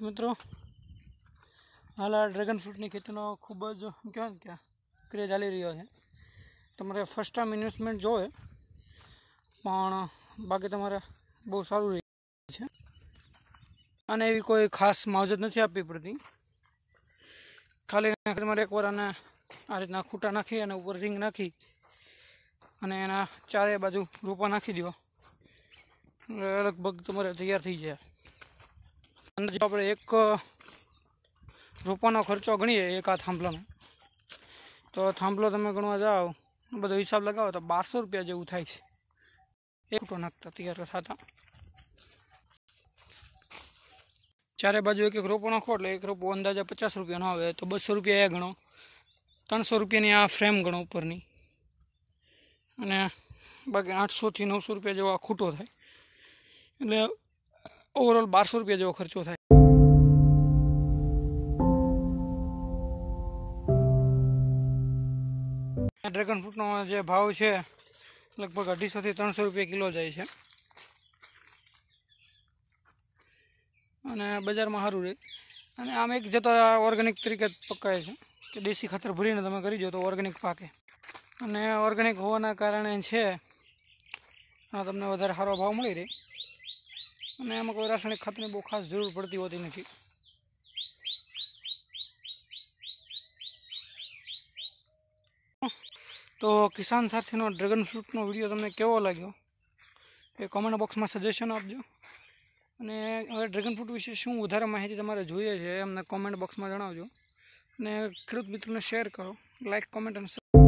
ખેડૂત મિત્રો હાલ આ ડ્રેગન ફ્રૂટની ખેતીનો ખૂબ જ કહેવાય ને કે ક્રેઝ ચાલી રહ્યો છે તમારે ફર્સ્ટ ટાઈમ ઇન્વેસ્ટમેન્ટ જોવે પણ બાકી તમારે બહુ સારું રહ્યું છે અને એવી કોઈ ખાસ માવજત નથી આપવી પડતી ખાલી તમારે એકવાર આને આ રીતના ખૂંટા નાખી અને ઉપર રિંગ નાખી અને એના ચારે બાજુ રોપા નાખી દો લગભગ તમારે તૈયાર થઈ જાય આપણે એક રોપાનો ખર્ચો ગણીએ એક આ થાંભલાનો તો થાંભલો તમે ગણવા જાઓ બધો હિસાબ લગાવો તો બારસો રૂપિયા જેવું થાય છે એક ફૂટો નાખતા તૈયાર થતા ચારે બાજુ એક એક રોપો નાખો એટલે એક રોપો અંદાજે પચાસ રૂપિયાનો આવે તો બસો રૂપિયા એ ગણો ત્રણસો રૂપિયાની આ ફ્રેમ ગણો ઉપરની અને બાકી આઠસોથી નવસો રૂપિયા જેવો આ ખૂટો થાય એટલે ઓવરઓલ બારસો રૂપિયા જેવો ખર્ચો થાય ડ્રેગન ફ્રૂટનો જે ભાવ છે લગભગ અઢીસોથી ત્રણસો રૂપિયા કિલો જાય છે અને બજારમાં સારું રહે અને આમ એક જતા ઓર્ગેનિક તરીકે પકાય છે કે દેશી ખાતર ભરીને તમે કરી જો તો ઓર્ગેનિક પાકે અને ઓર્ગેનિક હોવાના કારણે છે તમને વધારે સારો ભાવ મળી રહે અને એમાં કોઈ રાસાયણિક ખાતરની બહુ ખાસ જરૂર પડતી હોતી નથી તો કિસાન સાથીનો ડ્રેગન ફ્રૂટનો વિડીયો તમને કેવો લાગ્યો એ કોમેન્ટ બોક્સમાં સજેશન આપજો અને હવે ડ્રેગન ફ્રૂટ વિશે શું વધારે માહિતી તમારે જોઈએ છે એમને કોમેન્ટ બોક્સમાં જણાવજો અને ખેડૂત મિત્રોને શેર કરો લાઇક કોમેન્ટ અને